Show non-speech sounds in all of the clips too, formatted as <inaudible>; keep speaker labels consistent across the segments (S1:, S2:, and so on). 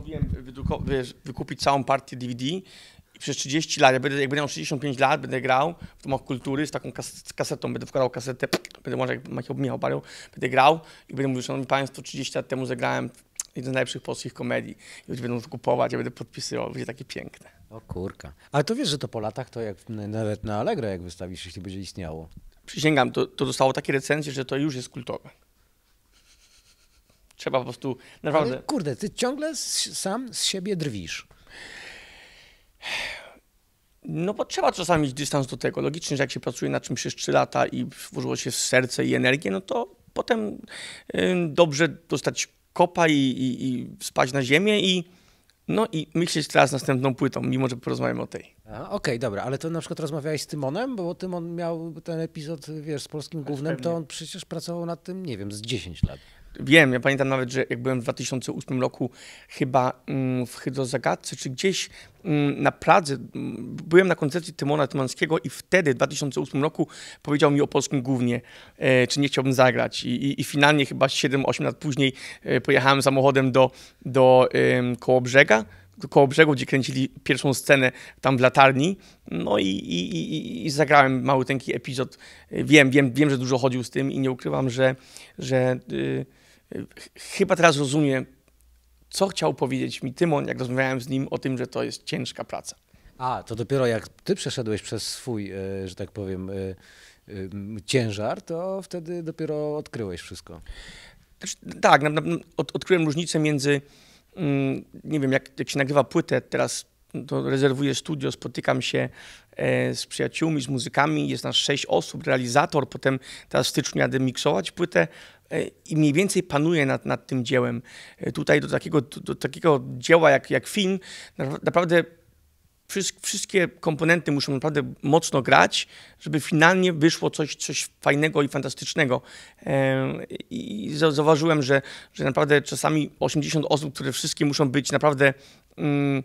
S1: postanowiłem wyduko- wiesz, wykupić całą partię DVD i przez 30 lat, ja będę, jak będę miał 65 lat, będę grał w domach kultury z taką kas- z kasetą, będę wkładał kasetę, będę może jak Michał Michał będę grał i będę mówił, szanowni państwo, 30 lat temu zagrałem jeden z najlepszych polskich komedii. I ludzie będą to kupować, ja będę podpisywał, będzie takie piękne.
S2: O kurka. Ale to wiesz, że to po latach to jak nawet na Allegro jak wystawisz, jeśli będzie istniało. Przysięgam, to,
S1: to dostało takie recenzje, że to już jest kultowe. Trzeba po prostu naprawdę. Ale
S2: kurde, ty ciągle
S1: sam z siebie drwisz. No bo trzeba czasami mieć dystans do tego. Logicznie, że jak się pracuje nad czymś przez 3 lata i włożyło się w serce i energię, no to potem dobrze dostać kopa i, i, i spać na ziemię i no i myśleć teraz następną płytą, mimo że porozmawiam o tej.
S2: Okej, okay, dobra, ale to na przykład rozmawiałeś z Tymonem, bo Tymon miał ten epizod, wiesz, z polskim tak, głównym, to on przecież pracował nad tym, nie wiem, z 10 lat.
S1: Wiem, ja pamiętam nawet, że jak byłem w 2008 roku chyba mm, w Hydrozagadce czy gdzieś mm, na Pradze, mm, byłem na koncercie Tymona Tymanskiego i wtedy w 2008 roku powiedział mi o polskim głównie, e, czy nie chciałbym zagrać. I, i, i finalnie chyba 7-8 lat później e, pojechałem samochodem do, do Kołobrzega, koło brzegu, gdzie kręcili pierwszą scenę tam w latarni. No i, i, i, i zagrałem mały tenki epizod. E, wiem, wiem, wiem, że dużo chodził z tym i nie ukrywam, że, że yy chyba teraz rozumiem, co chciał powiedzieć mi Tymon, jak rozmawiałem z
S2: nim o tym, że to jest ciężka praca. A, to dopiero jak ty przeszedłeś przez swój, e, że tak powiem, e, e, ciężar, to wtedy dopiero odkryłeś wszystko. Tak, odkryłem różnicę między,
S1: mm, nie wiem, jak, jak się nagrywa płytę teraz to rezerwuję studio, spotykam się e, z przyjaciółmi, z muzykami, jest nas sześć osób, realizator, potem teraz w styczniu jadę miksować płytę e, i mniej więcej panuję nad, nad tym dziełem. E, tutaj do takiego, do, takiego dzieła jak, jak film naprawdę wszystkie komponenty muszą naprawdę mocno grać, żeby finalnie wyszło coś, coś fajnego i fantastycznego. I zauważyłem, że, że naprawdę czasami 80 osób, które wszystkie muszą być naprawdę... Mm,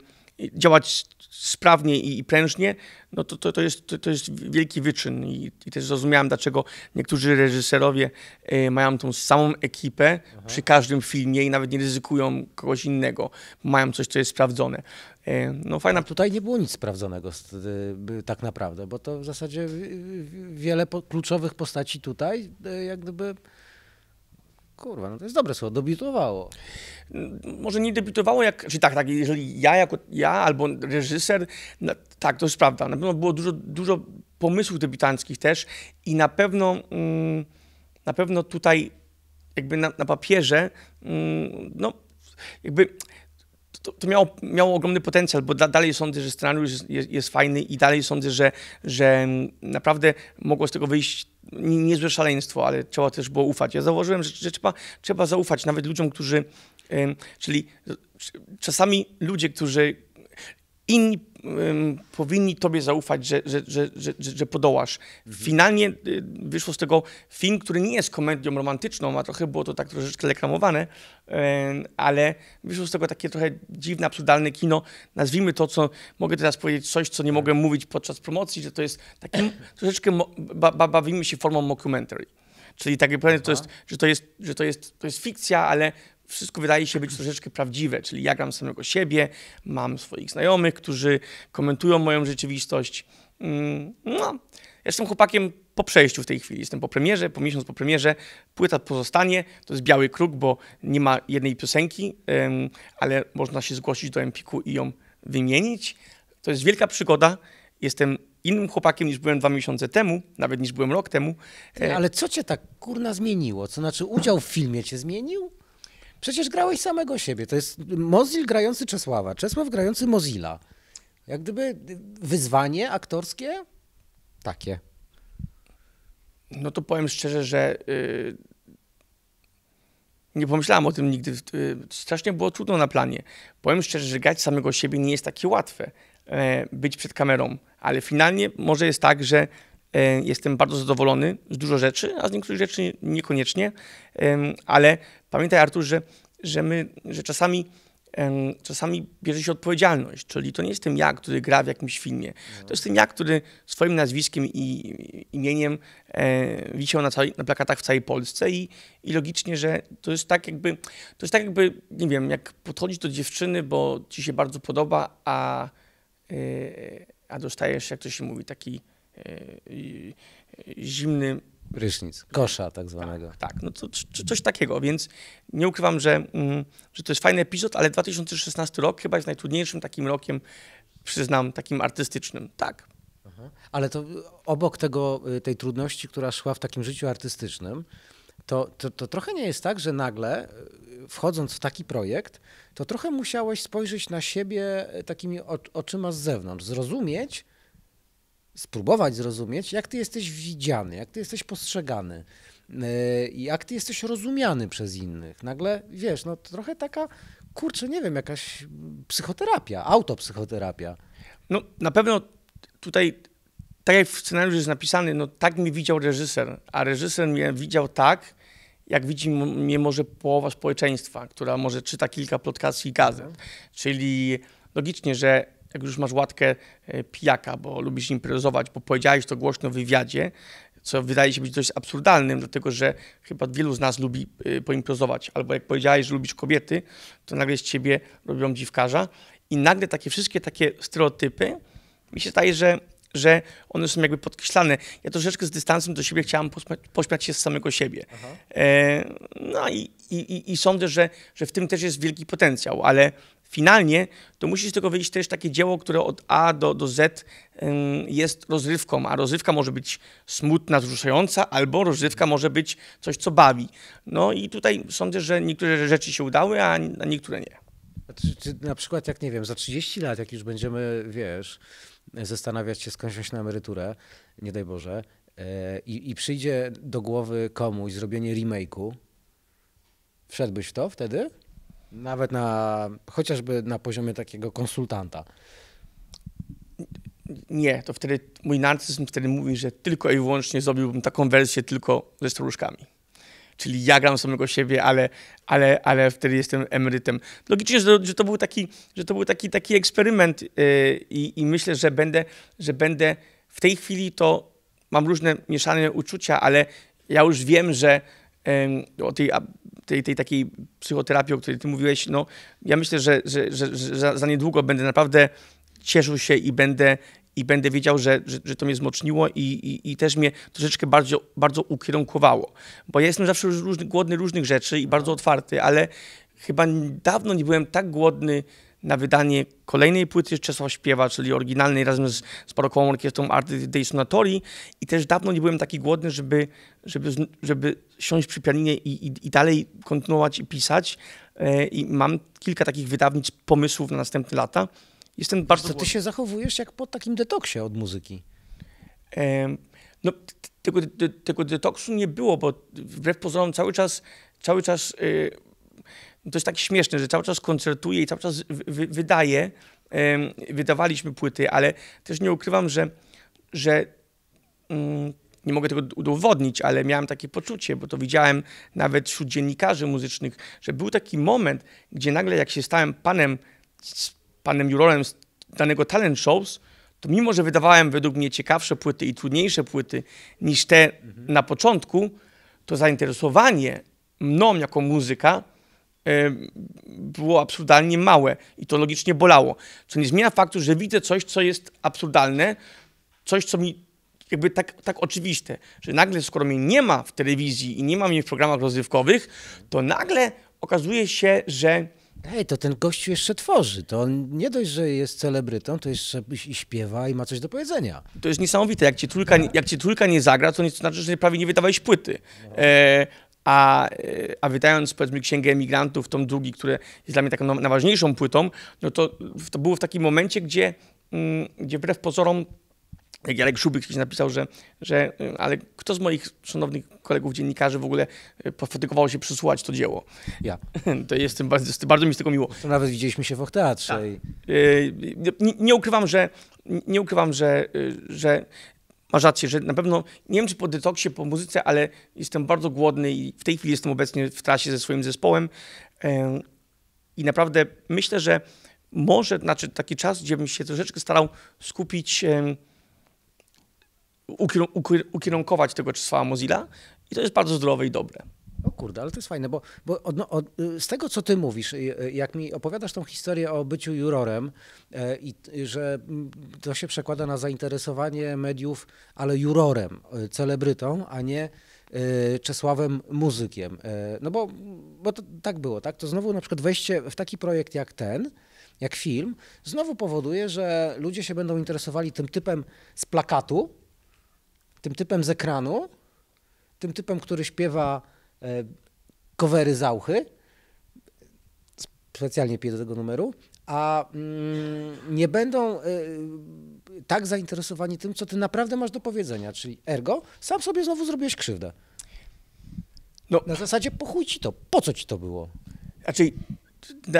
S1: działać sprawnie i, prężnie, no to, to, to, jest, to, to jest wielki wyczyn I, i też zrozumiałem, dlaczego niektórzy reżyserowie e, mają tą samą ekipę Aha. przy każdym filmie i nawet nie ryzykują kogoś innego,
S2: mają coś, co jest sprawdzone. E, no fajna... tutaj nie było nic sprawdzonego e, tak naprawdę, bo to w zasadzie wiele kluczowych postaci tutaj jak gdyby Kurwa, no to jest dobre słowo, debiutowało. Może nie
S1: debiutowało, jak, czy tak, tak, jeżeli ja jako ja albo reżyser, no, tak, to jest prawda. Na pewno było dużo, dużo pomysłów debiutanckich też i na pewno, mm, na pewno tutaj jakby na, na papierze, mm, no jakby to, to miało, miało, ogromny potencjał, bo da, dalej sądzę, że scenariusz jest, jest, fajny i dalej sądzę, że, że naprawdę mogło z tego wyjść niezłe szaleństwo, ale trzeba też było ufać. Ja zauważyłem, że, że trzeba, trzeba zaufać nawet ludziom, którzy, czyli czasami ludzie, którzy inni powinni tobie zaufać, że, że, że, że, podołasz. Mhm. Finalnie y, wyszło z tego film, który nie jest komedią romantyczną, a trochę było to tak troszeczkę reklamowane, ale wyszło z tego takie trochę dziwne, absurdalne kino. Nazwijmy to, co mogę teraz powiedzieć, coś, co nie mogłem tak. mówić podczas promocji, że to jest takim <clears throat> troszeczkę bawimy się formą mockumentary. Czyli tak naprawdę to jest, że, to jest, że to, jest, to jest fikcja, ale wszystko wydaje się być troszeczkę prawdziwe, czyli ja gram samego siebie, mam swoich znajomych, którzy komentują moją rzeczywistość. Mm, no, jestem chłopakiem po przejściu w tej chwili, jestem po premierze, po miesiąc po premierze, płyta pozostanie, to jest biały kruk, bo nie ma jednej piosenki, ale można się zgłosić do Empiku i ją wymienić. To jest wielka przygoda, jestem innym chłopakiem niż byłem dwa miesiące temu, nawet niż byłem rok temu. E, ale co cię tak
S2: kurna zmieniło? Co znaczy udział w filmie cię zmienił? Przecież grałeś samego siebie. To jest Mozil grający Czesława, Czesław grający Mozilla. Jak gdyby wyzwanie aktorskie takie. No to powiem szczerze, że yy,
S1: nie pomyślałem o tym nigdy. Yy, strasznie było trudno na planie. Powiem szczerze, że grać samego siebie nie jest takie łatwe, yy, być przed kamerą. Ale finalnie może jest tak, że E, jestem bardzo zadowolony z dużo rzeczy, a z niektórych rzeczy niekoniecznie, ale pamiętaj Artur, że, że, my, że czasami czasami bierze się odpowiedzialność, czyli to nie jestem ja, który gra w jakimś filmie, no. to jestem ja, który swoim nazwiskiem i imieniem e, wisiał na, całej, na plakatach w całej Polsce i, i logicznie, że to jest tak jakby, to jest tak jakby, nie wiem, jak podchodzić do dziewczyny, bo ci się bardzo podoba, a, e, a dostajesz, jak to się mówi, taki E, e, zimny
S2: Prysznic. Kosza tak zwanego.
S1: Tak, tak no to, to, coś takiego, więc nie ukrywam, że, mm, że to jest fajny epizod, ale 2016 rok chyba jest najtrudniejszym takim rokiem, przyznam, takim artystycznym. Tak.
S2: Ale to obok tego, y, tej trudności, która szła w takim życiu artystycznym, to, to, to trochę nie jest tak, że nagle y, wchodząc w taki projekt, to trochę musiałeś spojrzeć na siebie e, takimi oczyma z zewnątrz, zrozumieć, spróbować zrozumieć, jak ty jesteś widziany, jak ty jesteś postrzegany, e, i jak ty jesteś rozumiany przez innych. Nagle, wiesz, no trochę taka, kurczę, nie wiem, jakaś psychoterapia, autopsychoterapia. No na pewno tutaj,
S1: tak jak w scenariuszu jest napisany, no tak mnie widział reżyser, a reżyser mnie widział tak, jak widzi mnie może połowa społeczeństwa, która może czyta kilka plotkacji i gazet. Mhm. Czyli logicznie, że jak już masz łatkę e, pijaka, bo lubisz imprezować, bo powiedziałeś to głośno w wywiadzie, co wydaje się być dość absurdalnym, dlatego że chyba wielu z nas lubi e, poimprezować. Albo jak powiedziałeś, że lubisz kobiety, to nagle z ciebie robią dziwkarza. I nagle takie wszystkie takie stereotypy, mi się staje, że, że one są jakby podkreślane. Ja troszeczkę z dystansem do siebie chciałam pośmiać, pośmiać się z samego siebie. E, no i, i, i sądzę, że, że w tym też jest wielki potencjał, ale finalnie to musi z tego wyjść też takie dzieło, które od A do, do Z jest rozrywką, a rozrywka może być smutna, wzruszająca, albo rozrywka może być coś, co bawi. No i tutaj sądzę, że niektóre rzeczy się udały, a niektóre nie.
S2: Czy, czy na przykład, jak nie wiem, za 30 lat, jak już będziemy, wiesz, zastanawiać się skąd wziąć na emeryturę, nie daj Boże, e, i, i przyjdzie do głowy komuś zrobienie remake'u, wszedłbyś w to wtedy? Nawet na, chociażby na poziomie takiego konsultanta.
S1: Nie, to wtedy mój narcyzm wtedy mówi, że tylko i wyłącznie zrobiłbym taką wersję tylko ze staruszkami. Czyli ja gram samego siebie, ale, ale, ale wtedy jestem emerytem. Logicznie, że, że to był taki, że to był taki, taki eksperyment yy, i, i myślę, że będę, że będę w tej chwili to mam różne mieszane uczucia, ale ja już wiem, że o tej tej, tej takiej psychoterapii, o której ty mówiłeś, no ja myślę, że, że, że, że za niedługo będę naprawdę cieszył się i będę i będę wiedział, że, że, że, to mnie zmocniło i, i, i też mnie troszeczkę bardzo, bardzo ukierunkowało. Bo ja jestem zawsze różny, głodny różnych rzeczy i bardzo otwarty, ale chyba dawno nie byłem tak głodny na wydanie kolejnej płyty Czesław Śpiewa, czyli oryginalnej razem z, z barokową orkiestrą Art dei Sonatori i też dawno nie byłem taki głodny, żeby, żeby, żeby siąść przy pianinie i, i, i dalej kontynuować i pisać e, i mam kilka takich wydawnictw, pomysłów na następne lata. Jestem bardzo... To ty się
S2: zachowujesz jak po takim detoksie od muzyki.
S1: No, tego, tego detoksu nie było, bo wbrew pozorom cały czas, cały czas y, to jest tak śmieszne, że cały czas koncertuje i cały czas wy wydaje. Wydawaliśmy płyty, ale też nie ukrywam, że, że mm, nie mogę tego udowodnić, ale miałem takie poczucie, bo to widziałem nawet wśród dziennikarzy muzycznych, że był taki moment, gdzie nagle jak się stałem panem, panem jurorem z danego talent shows, to mimo, że wydawałem według mnie ciekawsze płyty i trudniejsze płyty niż te mhm. na początku, to zainteresowanie mną jako muzyka Y, było absurdalnie małe i to logicznie bolało. Co nie zmienia faktu, że widzę coś, co jest absurdalne, coś, co mi jakby tak, tak oczywiste, że nagle, skoro mnie nie ma w telewizji i nie ma mnie
S2: w programach rozrywkowych, to nagle okazuje się, że Ej, to ten gościu jeszcze tworzy. To on nie dość, że jest celebrytą, to jeszcze i śpiewa i ma coś do powiedzenia.
S1: To jest niesamowite. Jak ci trójka, jak ci trójka nie zagra, to nie, znaczy, że prawie nie wydawałeś płyty. No. E, a, y, a wydając powiedzmy Księgę Emigrantów, tom drugi, który jest dla mnie taką najważniejszą płytą, no to, to było w takim momencie, gdzie, mm, gdzie wbrew pozorom jak Jarek Szubik kiedyś napisał, że, że y, ale kto z moich szanownych kolegów dziennikarzy w ogóle y, pofatygował się przysłuchać to dzieło? Ja. <laughs> To jestem bardzo, bardzo mi z tego miło. To nawet widzieliśmy się w teatrze. Tak. I... Nie, nie, ukrywam, że, nie ukrywam, że, że masz rację, że na pewno, nie wiem czy po detoksie, po muzyce, ale jestem bardzo głodny i w tej chwili jestem obecnie w trasie ze swoim zespołem i naprawdę myślę, że może, znaczy taki czas, gdzie bym się troszeczkę starał skupić, ukierunkować tego, co słowa Mozilla i to jest bardzo zdrowe i dobre.
S2: O kurde, ale to jest fajne, bo, bo od, no, od, y, z tego, co ty mówisz, y, y, jak mi opowiadasz tą historię o byciu jurorem e, i że mm, to się przekłada na zainteresowanie mediów, ale jurorem, celebrytą, a nie Czesławem Muzykiem. E, no bo, bo to tak było, tak? To znowu na przykład wejście w taki projekt jak ten, jak film, znowu powoduje, że ludzie się będą interesowali tym typem z plakatu, tym typem z ekranu, tym typem, który śpiewa E, covery zauchy, specjalnie piję do tego numeru, a mm, nie będą e, tak zainteresowani tym, co ty naprawdę masz do powiedzenia, czyli ergo, sam sobie znowu zrobiłeś krzywdę. No. Na zasadzie pochuj ci to, po co ci to było? Znaczy,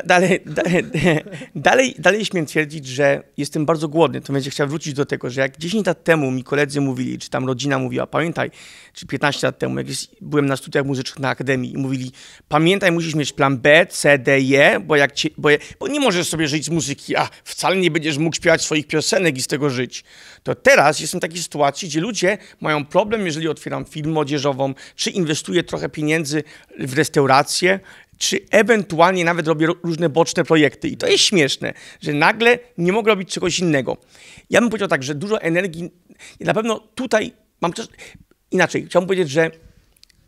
S2: dalej, dalej,
S1: <laughs> dalej, dalej śmiem twierdzić, że jestem bardzo głodny. To będzie chciał wrócić do tego, że jak 10 lat temu mi koledzy mówili, czy tam rodzina mówiła, pamiętaj, czy 15 lat temu, jak jest, byłem na studiach muzycznych na akademii i mówili, pamiętaj, musisz mieć plan B, C, D, E, bo, jak bo, bo nie możesz sobie żyć z muzyki, a wcale nie będziesz mógł śpiewać swoich piosenek i z tego żyć. To teraz jestem w takiej sytuacji, gdzie ludzie mają problem, jeżeli otwieram film odzieżową, czy inwestuję trochę pieniędzy w restaurację, czy ewentualnie nawet robię różne boczne projekty. I to jest śmieszne, że nagle nie mogę robić czegoś innego. Ja bym powiedział tak, że dużo energii, na pewno tutaj mam też, inaczej, chciałbym powiedzieć, że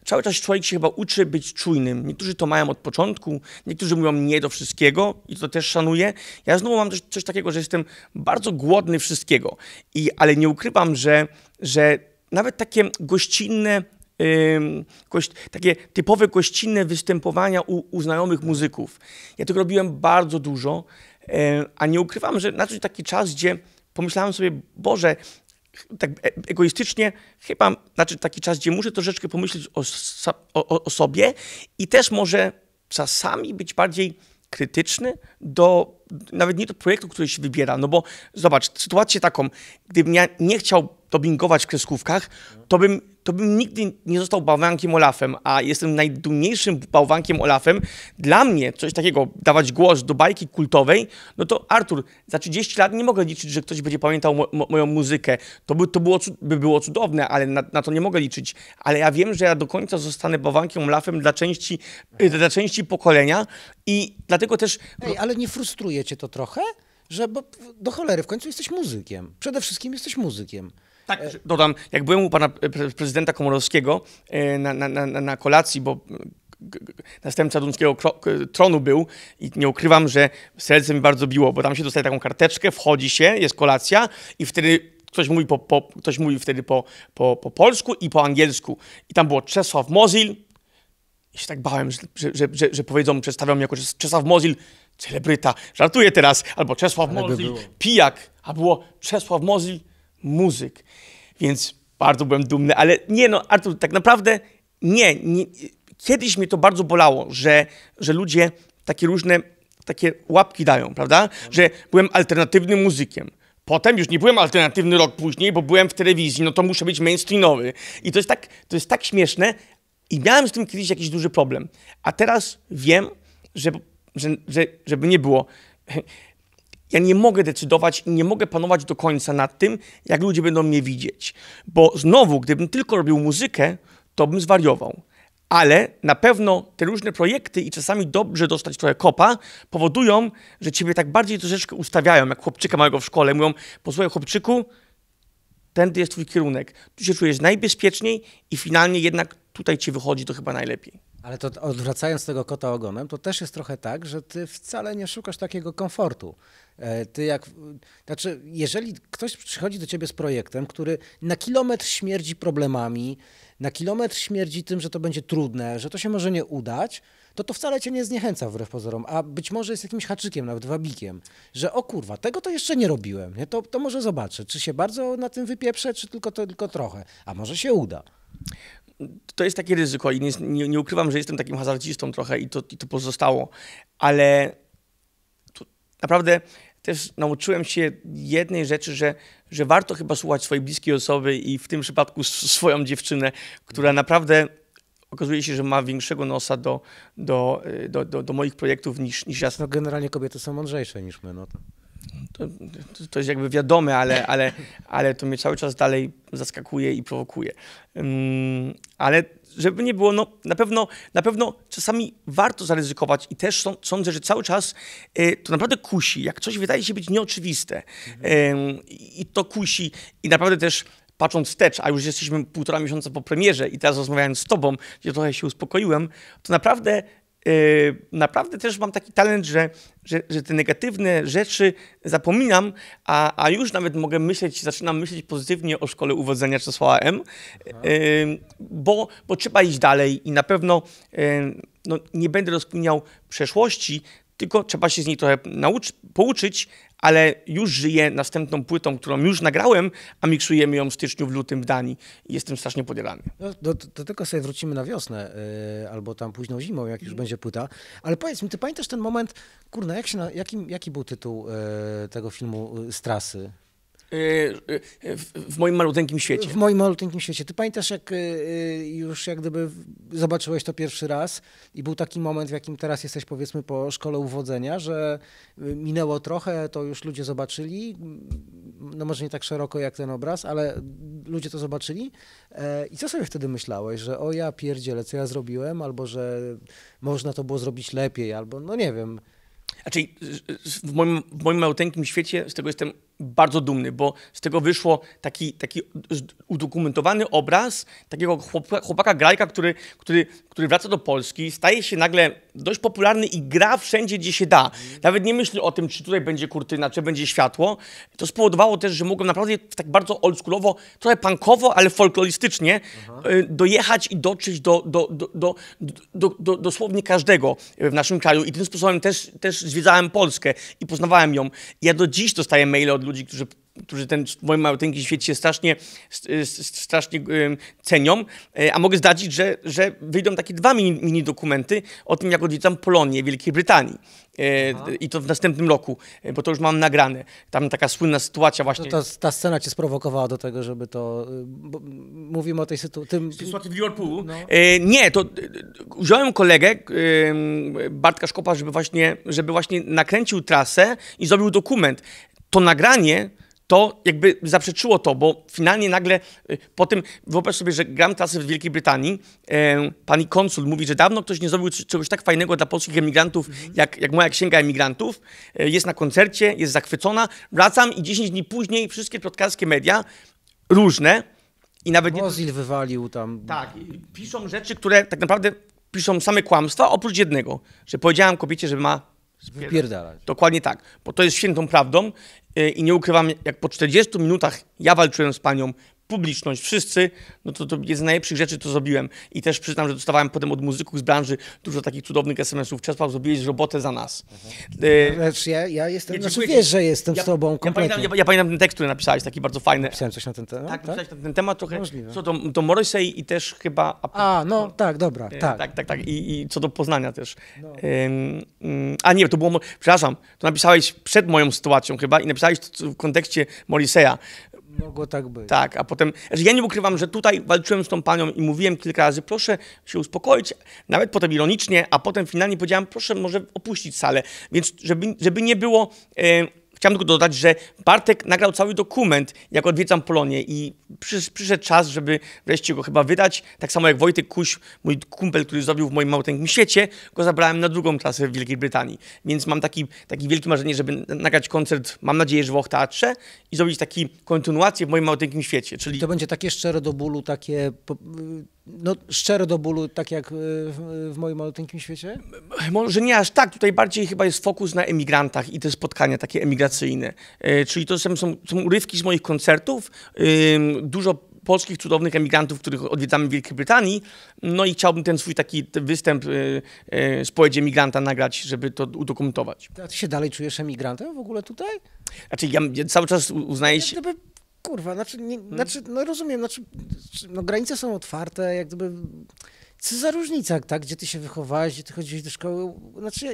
S1: cały czas człowiek się chyba uczy być czujnym. Niektórzy to mają od początku, niektórzy mówią nie do wszystkiego i to też szanuję. Ja znowu mam też coś takiego, że jestem bardzo głodny wszystkiego, I, ale nie ukrywam, że, że nawet takie gościnne kość, takie typowe kościnne występowania u, u znajomych muzyków. Ja tego robiłem bardzo dużo, a nie ukrywam, że nadszedł taki czas, gdzie pomyślałem sobie, Boże, tak e, egoistycznie, chyba znaczy taki czas, gdzie muszę troszeczkę pomyśleć o, o, o sobie i też może czasami być bardziej krytyczny do nawet nie do projektu, który się wybiera. No bo zobacz, sytuację taką, gdybym ja nie chciał tobingować w kreskówkach, to bym, to bym nigdy nie został bałwankiem Olafem, a jestem najdumniejszym bałwankiem Olafem. Dla mnie coś takiego, dawać głos do bajki kultowej, no to Artur, za 30 lat nie mogę liczyć, że ktoś będzie pamiętał mo moją muzykę. To, by, to było, by było cudowne, ale na, na, to nie mogę liczyć. Ale ja wiem, że ja do końca zostanę bałwankiem Olafem dla części, y, dla części pokolenia i dlatego też... Ej, ale nie frustruje cię to trochę? Że bo do cholery, w końcu jesteś muzykiem. Przede wszystkim jesteś muzykiem. Tak, e. dodam, jak byłem u pana prezydenta Komorowskiego e, na, na, na, na kolacji, bo następca dumskiego tronu był i nie ukrywam, że serce mi bardzo biło, bo tam się dostaje taką karteczkę, wchodzi się, jest kolacja i wtedy ktoś mówi, po, po ktoś mówi wtedy po, po, po polsku i po angielsku. I tam było Czesław Mozil. I się tak bałem, że, że, że, że powiedzą, przedstawią mnie jako Czesław Mozil, celebryta. Żartuję teraz. Albo Czesław Mozil, pijak. A było Czesław Mozil, muzyk. Więc bardzo byłem dumny, ale nie no, Artur, tak naprawdę nie, nie. Kiedyś mnie to bardzo bolało, że, że ludzie takie różne takie łapki dają, prawda? Że byłem alternatywnym muzykiem. Potem już nie byłem alternatywny rok później, bo byłem w telewizji, no to muszę być mainstreamowy. I to jest tak, to jest tak śmieszne i miałem z tym kiedyś jakiś duży problem. A teraz wiem, że, że, że żeby nie było ja nie mogę decydować i nie mogę panować do końca nad tym, jak ludzie będą mnie widzieć. Bo znowu, gdybym tylko robił muzykę, to bym zwariował. Ale na pewno te różne projekty i czasami dobrze dostać trochę kopa powodują, że ciebie tak bardziej troszeczkę ustawiają, jak chłopczyka małego w szkole. Mówią, posłuchaj chłopczyku, tędy jest twój kierunek. Tu się czujesz najbezpieczniej i finalnie jednak tutaj ci wychodzi to chyba
S2: najlepiej. Ale to odwracając tego kota ogonem, to też jest trochę tak, że ty wcale nie szukasz takiego komfortu. E, ty jak, znaczy, jeżeli ktoś przychodzi do ciebie z projektem, który na kilometr śmierdzi problemami, na kilometr śmierdzi tym, że to będzie trudne, że to się może nie udać, to to wcale cię nie zniechęca wbrew pozorom, a być może jest jakimś haczykiem, nawet wabikiem, że o kurwa, tego to jeszcze nie robiłem, nie? To, to może zobaczę, czy się bardzo na tym wypieprzę, czy tylko, to, tylko trochę, a może się uda to jest takie ryzyko i nie, nie,
S1: nie, ukrywam, że jestem takim hazardzistą trochę i to, i to pozostało, ale to naprawdę też nauczyłem się jednej rzeczy, że, że warto chyba słuchać swojej bliskiej osoby i w tym przypadku swoją dziewczynę, która naprawdę okazuje się, że ma większego nosa do, do, y, do, do, do moich projektów niż, niż ja. No generalnie kobiety są mądrzejsze niż my. No to to, to, jest jakby wiadome, ale, ale, ale to mnie cały czas dalej zaskakuje i prowokuje. Um, ale żeby nie było, no na pewno, na pewno czasami warto zaryzykować i też są, sądzę, że cały czas y, to naprawdę kusi, jak coś wydaje się być nieoczywiste mhm. y, i to kusi i naprawdę też patrząc wstecz, a już jesteśmy półtora miesiąca po premierze i teraz rozmawiając z tobą, gdzie trochę się uspokoiłem, to naprawdę Yy, naprawdę też mam taki talent, że, że, że te negatywne rzeczy zapominam, a, a już nawet mogę myśleć, zaczynam myśleć pozytywnie o szkole uwodzenia Czesława M, yy, bo, bo trzeba iść dalej i na pewno yy, no, nie będę rozpominał przeszłości, tylko trzeba się z niej trochę nauczyć, pouczyć, ale już żyję następną płytą, którą już nagrałem, a miksujemy ją w styczniu, w lutym w Danii. jestem strasznie podzielany.
S2: No, do, do tego sobie wrócimy na wiosnę yy, albo tam późną zimą, jak już mm. będzie płyta. Ale powiedz mi, ty pamiętasz ten moment, kurna, jak jaki, jaki był tytuł yy, tego filmu y, z trasy?
S1: Y, y, w moim
S2: malutkim świecie. W moim malutkim świecie. Ty pamiętasz, jak y, już jak gdyby zobaczyłeś to pierwszy raz i był taki moment, w jakim teraz jesteś powiedzmy po szkole uwodzenia, że minęło trochę, to już ludzie zobaczyli, no może nie tak szeroko jak ten obraz, ale ludzie to zobaczyli e, i co sobie wtedy myślałeś, że o ja pierdzielę, co ja zrobiłem, albo że można to było zrobić lepiej, albo no nie wiem. Znaczy
S1: w moim, w moim maluteńkim świecie z tego jestem bardzo dumny, bo z tego wyszło taki, taki udokumentowany obraz takiego chłopaka, chłopaka grajka, który, który, który wraca do Polski, staje się nagle dość popularny i gra wszędzie, gdzie się da. Nawet nie myśli o tym, czy tutaj będzie kurtyna, czy będzie światło. To spowodowało też, że mogłem naprawdę tak bardzo oldschoolowo, trochę punkowo, ale folkloristycznie Aha. Y, dojechać i dotrzeć do, do, do, do, do, do, dosłownie każdego w naszym kraju. I tym sposobem też, też zwiedzałem Polskę i poznawałem ją. Ja do dziś dostaję maile od ludzi, ludzi, którzy, którzy ten w moim małteńki świecie się strasznie, strasznie cenią, e, a mogę zdradzić, że, że wyjdą takie dwa mini, mini dokumenty o tym, jak odwiedzam Polonię Wielkiej Brytanii. E, Aha. I to w następnym roku, e, bo to już mam nagrane. Tam taka słynna sytuacja właśnie. ta,
S2: ta, scena cię sprowokowała do tego,
S1: żeby to... Y, mówimy o tej sytuacji. tym... sytuacji w Liverpoolu? No. nie, to wziąłem kolegę Bartka Szkopa, żeby właśnie, żeby właśnie nakręcił trasę i zrobił dokument to nagranie to jakby zaprzeczyło to, bo finalnie nagle y, po tym, wyobraź sobie, że gram trasy w Wielkiej Brytanii, e, pani konsul mówi, że dawno ktoś nie zrobił czegoś tak fajnego dla polskich emigrantów, mhm. jak, jak moja księga emigrantów, e, jest na koncercie, jest zachwycona, wracam i 10 dni później wszystkie plotkarskie media, różne, i nawet... Mozil wywalił tam. Tak, piszą rzeczy, które tak naprawdę piszą same kłamstwa, oprócz jednego, że powiedziałam kobiecie, że ma
S2: Wypierdalać.
S1: Dokładnie tak, bo to jest świętą prawdą y, i nie ukrywam, jak po 40 minutach ja walczyłem z panią, publiczność, wszyscy, no to, to jest z najlepszych rzeczy, to zrobiłem. I też przyznam, że dostawałem potem od muzyków z branży dużo takich cudownych SMS-ów. Czesław, zrobiłeś robotę za nas. Mhm.
S2: Znaczy, ja, ja jestem, ja znaczy, wiesz, że jestem ja, z tobą kompletnie. Ja pamiętam,
S1: ja, pamiętam ten tekst, który napisałeś, taki bardzo fajny. Napisałem coś na ten temat? Tak, tak? na ten temat trochę. Możliwe. Co do, do Morrissey i też chyba...
S2: A, no, tak, dobra, tak. tak. Tak,
S1: tak, tak. I, i co do Poznania też. No. a nie, to było... Przepraszam, to napisałeś przed moją sytuacją chyba i napisałeś w kontekście Morriseya, Mogło tak być. Tak, a potem, znaczy ja nie ukrywam, że tutaj walczyłem z tą panią i mówiłem kilka razy, proszę się uspokoić, nawet potem ironicznie, a potem finalnie powiedziałem, proszę może opuścić salę, więc żeby, żeby nie było... Chciałem tylko dodać, że Bartek nagrał cały dokument, jak odwiedzam Polonię i przyszedł czas, żeby wreszcie go chyba wydać. Tak samo jak Wojtek Kuś, mój kumpel, który zrobił w moim małteńkim świecie, go zabrałem na drugą klasę w Wielkiej Brytanii. Więc mam taki, taki wielkie marzenie, żeby nagrać koncert, mam nadzieję, że w Teatrze i zrobić taki kontynuację w moim małteńkim świecie.
S2: Czyli... to będzie takie szczere do bólu, takie no, szczero do bólu, tak jak e, w, w moim malutkim świecie?
S1: Może nie aż tak. Tutaj bardziej chyba jest fokus na emigrantach i te spotkania takie emigracyjne. E, czyli to są, są, są urywki z moich koncertów. E, dużo polskich cudownych emigrantów, których odwiedzamy w Wielkiej Brytanii. No i chciałbym ten swój taki występ y, e, y, e, spowiedzi emigranta nagrać, żeby to udokumentować.
S2: A ty się dalej czujesz emigrantem w ogóle tutaj?
S1: Znaczy ja, ja cały czas uznaję się...
S2: Ja, gdyby kurwa, znaczy, nie, hmm. znaczy no rozumiem, znaczy, no granice są otwarte, jak gdyby... Co za różnica, tak? Gdzie ty się wychowałeś, gdzie ty chodziłeś do szkoły? Znaczy, ja...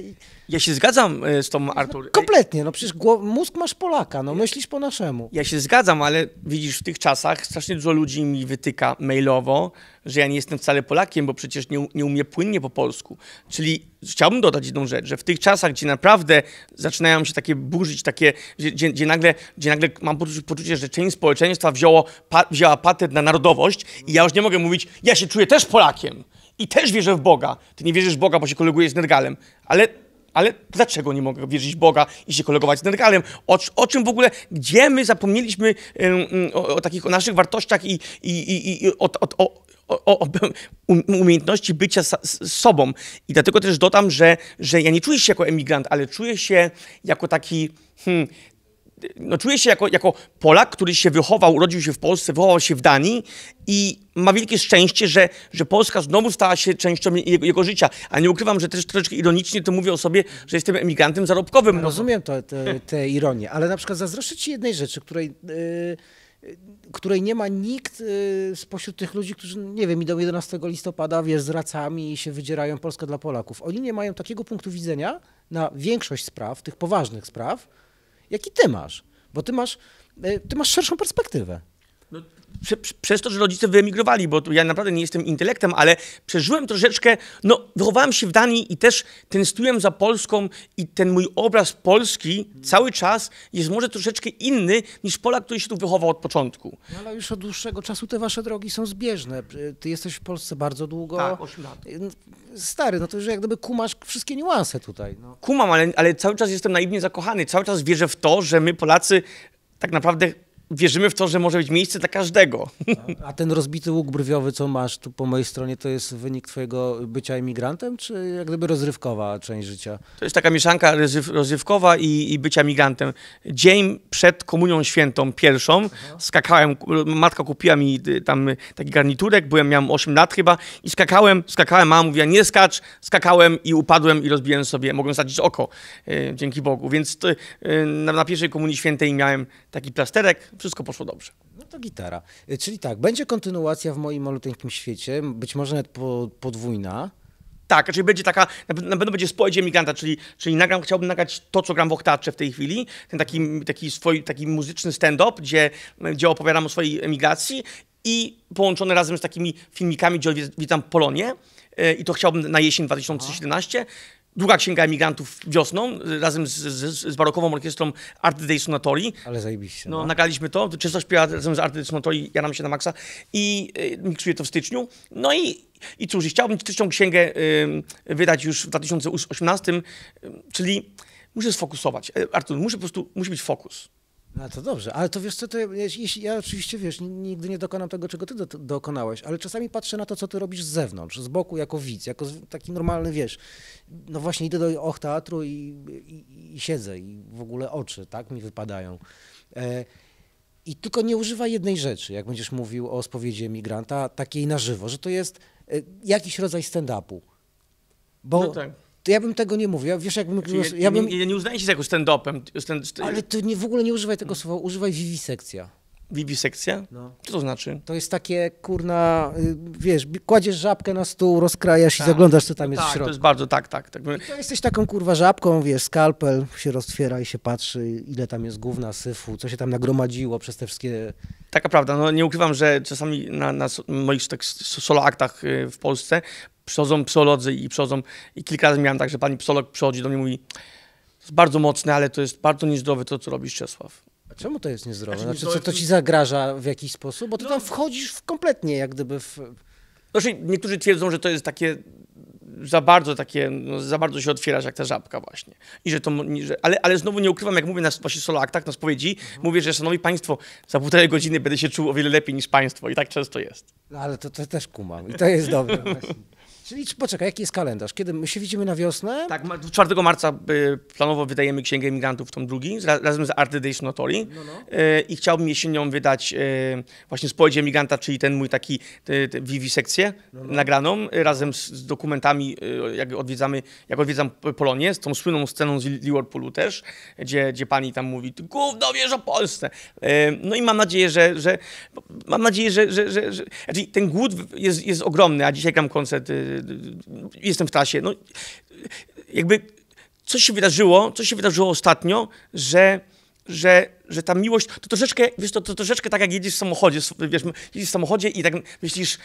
S1: ja się zgadzam e, z tą no, Artur. No, kompletnie,
S2: no przecież głow... mózg masz Polaka, no myślisz po naszemu.
S1: Ja się zgadzam, ale widzisz, w tych czasach strasznie dużo ludzi mi wytyka mailowo, że ja nie jestem wcale Polakiem, bo przecież nie, nie płynnie po polsku. Czyli chciałbym dodać jedną rzecz, że w tych czasach, gdzie naprawdę zaczynają się takie burzyć, takie, gdzie, gdzie nagle, gdzie nagle mam poczucie, że część społeczeństwa wzięło, pa, wzięła patent na narodowość i ja już nie mogę mówić, ja się czuję też Polakiem i też wierzę w Boga. Ty nie wierzysz w Boga, bo się kolegujesz z Nergalem, ale ale dlaczego nie mogę wierzyć w Boga i się kolegować z Nergalem? O, o czym w ogóle, gdzie my zapomnieliśmy y, y, o, o, takich o naszych wartościach i, i, i, i o, o, o, o um, umiejętności bycia z sobą. I dlatego też dodam, że, że ja nie czuję się jako emigrant, ale czuję się jako taki. Hmm, no, czuję się jako, jako Polak, który się wychował, urodził się w Polsce, wychował się w Danii i ma wielkie szczęście, że, że Polska znowu stała się częścią jego, jego życia. A nie ukrywam, że też troszeczkę ironicznie to mówię o sobie, że jestem emigrantem zarobkowym. Rozumiem tę
S2: te, te ironie, ale na przykład zazdroszczę ci jednej rzeczy, której... Yy której nie ma nikt y, spośród tych ludzi, którzy, nie wiem, idą 11 listopada, wiesz, z racami i się wydzierają Polska dla Polaków. Oni nie mają takiego punktu widzenia na większość spraw, tych poważnych spraw, jaki ty masz, bo ty masz, y, ty masz szerszą perspektywę.
S1: No, prze, przez to, że rodzice wyemigrowali, bo ja naprawdę nie jestem intelektem, ale przeżyłem troszeczkę, no wychowałem się w Danii i też tęskniłem za Polską i ten mój obraz Polski cały czas jest może troszeczkę inny niż Polak, który się tu wychował od początku.
S2: No, ale już od dłuższego czasu te wasze drogi są zbieżne. Ty jesteś w Polsce bardzo długo. Tak, 8 lat. Stary, no to już jak gdyby kumasz wszystkie niuanse tutaj. No. Kumam, ale, ale cały czas jestem naiwnie zakochany,
S1: cały czas wierzę w to, że my Polacy tak naprawdę wierzymy w to, że może być miejsce dla każdego.
S2: A, ten rozbity łuk brwiowy, co masz tu po mojej stronie, to jest wynik twojego bycia emigrantem, czy jak gdyby rozrywkowa część życia? To jest taka mieszanka rozryw, rozrywkowa i,
S1: i bycia migrantem. Dzień przed Komunią Świętą pierwszą Aha. skakałem, matka kupiła mi y, tam y, taki garniturek, byłem, miałem 8 lat chyba i skakałem, skakałem, mama mówiła nie skacz, skakałem i upadłem i rozbiłem sobie, mogłem stracić oko, e, dzięki Bogu. Więc to, e, na, na pierwszej Komunii Świętej miałem taki plasterek, wszystko poszło dobrze.
S2: No to gitara. E, czyli tak, będzie kontynuacja w moim malutkim świecie, być może nawet podwójna. Tak,
S1: czyli będzie taka, na pewno będzie spowiedź emigranta, czyli, czyli nagram, chciałbym nagrać to, co gram w Ochtarcze w tej chwili, ten taki, taki, swój, taki muzyczny stand-up, gdzie, gdzie opowiadam o swojej emigracji i połączony razem z takimi filmikami, gdzie witam Polonię e, i to chciałbym na jesień 2017. Druga Księga Emigrantów wiosną, y, razem z, z, z barokową orkiestrą Art Dei Sonatori. Ale zajebiście. No, no. nagraliśmy to, Często śpiewa razem z Art Dei Sonatori, ja nam się na maksa i y, miksuję to w styczniu. No i, i cóż, chciałbym trzecią księgę y, wydać już w 2018, y, czyli muszę sfokusować. E,
S2: Artur, muszę po prostu, musi być fokus. A to dobrze, ale to wiesz co, to jeśli, ja, oczywiście wiesz, nigdy nie dokonam tego, czego ty do, dokonałeś, ale czasami patrzę na to, co ty robisz z zewnątrz, z boku jako widz, jako taki normalny, wiesz, no właśnie idę do och teatru i, i, i siedzę i w ogóle oczy, tak, mi wypadają. E, I tylko nie używa jednej rzeczy, jak będziesz mówił o spowiedzi emigranta, takiej na żywo, że to jest e, jakiś rodzaj stand-upu. Bo no tak to ja bym tego nie mówił. Ja, wiesz, jakbym, Czyli znaczy, ja, bym...
S1: Nie, nie się jakoś ten stand-upem. Stand, Ale
S2: ty nie, w ogóle nie używaj tego słowa, używaj wiwisekcja. Wiwisekcja? No. Co to znaczy? To jest takie, kurna, y, wiesz, kładziesz żabkę na stół, rozkrajasz tak. i zaglądasz, co tam no jest tak, w środku. to jest
S1: bardzo, tak, tak. tak. I
S2: to jesteś taką, kurwa, żabką, wiesz, skalpel się roztwiera i się patrzy, ile tam jest gówna, syfu, co się tam nagromadziło przez te wszystkie... Taka prawda, no nie
S1: ukrywam, że czasami na, na moich tak solo aktach y, w Polsce przychodzą psolodzy i przychodzą, i kilka razy miałem tak, że pani psolog przychodzi do mnie i mówi, to jest bardzo mocne, ale to jest bardzo niezdrowe to, co robisz Czesław.
S2: A czemu to jest niezdrowe? Znaczy, znaczy co, to ci zagraża w jakiś sposób? Bo ty no. tam wchodzisz w kompletnie jak gdyby w... Znaczy, niektórzy twierdzą, że to jest takie
S1: za bardzo takie, no, za bardzo się otwierasz jak ta żabka właśnie. I że to, że, ale, ale znowu nie ukrywam, jak mówię na właśnie soloaktach, na spowiedzi, mhm. mówię, że szanowni państwo, za półtorej godziny będę się czuł o wiele lepiej niż państwo i tak często jest.
S2: No ale to, to też kumam i to jest dobre właśnie. Czyli poczekaj, jaki jest kalendarz? Kiedy my się widzimy na
S1: wiosnę? Tak, 4 marca y, planowo wydajemy Księgę Migrantów, tom drugi, razem z Art Days Notori. No, no. Y, I chciałbym jesienią wydać y, właśnie Spowiedź Migranta, czyli ten mój taki Vivi sekcję no, no. nagraną, razem z, dokumentami, jak odwiedzamy, jak odwiedzam Polonię, z tą słynną sceną z Liverpoolu też, gdzie, gdzie pani tam mówi, gówno wiesz o Polsce. No i mam nadzieję, że, że mam nadzieję, że, że, że, że znaczy ten głód jest, jest ogromny, a dzisiaj gram koncert Y, y, y, jestem w trasie. No, jakby coś się wydarzyło, coś się wydarzyło ostatnio, że, że że ta miłość, to troszeczkę, wiesz, to, to troszeczkę tak jak jedziesz w samochodzie, wiesz, jedziesz w samochodzie i tak myślisz,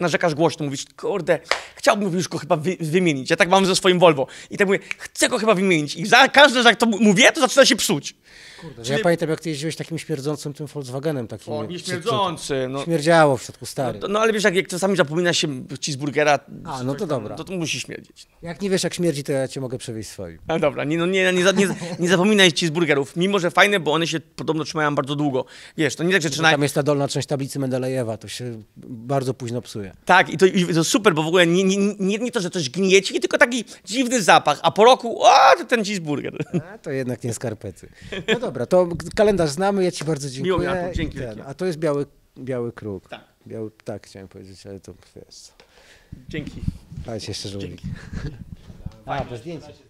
S1: narzekasz głośno, mówisz, kurde, chciałbym już go chyba wy, wymienić, ja tak mam ze swoim Volvo i tak mówię, chcę go chyba wymienić i za każdy, jak to mówię, to zaczyna
S2: się psuć. Kurde, Czyli... ja pamiętam, jak ty jeździłeś takim śmierdzącym tym Volkswagenem takim. O, nie śmierdzący. No. Śmierdziało w środku, stary. No,
S1: no ale wiesz, jak, jak czasami zapomina się cheeseburgera, A, no to dobra. To, to musi śmierdzić.
S2: Jak nie wiesz, jak śmierdzi, to ja cię mogę przewieźć swoim.
S1: A dobra, nie, no, nie, nie, nie, nie, nie zapominaj cheeseburgerów, mimo że fajne, bo one się podobno trzymają bardzo długo. Wiesz, to nie tak, że no trzymają... Tam jest
S2: ta dolna część tablicy Mendelejewa, to się bardzo późno psuje. Tak, i to, i to super, bo w ogóle nie, nie, nie, nie to, że coś
S1: gnieci, tylko taki dziwny zapach, a po roku, o, to ten cheeseburger.
S2: A, to jednak nie skarpety. No dobra, to kalendarz znamy, ja ci bardzo dziękuję. Miło, dzięki. Ten, a to jest biały, biały kruk. Tak. Biały, tak, chciałem powiedzieć, ale to jest. Dzięki. Dajcie jeszcze Dzięki. A, bez zdjęcia.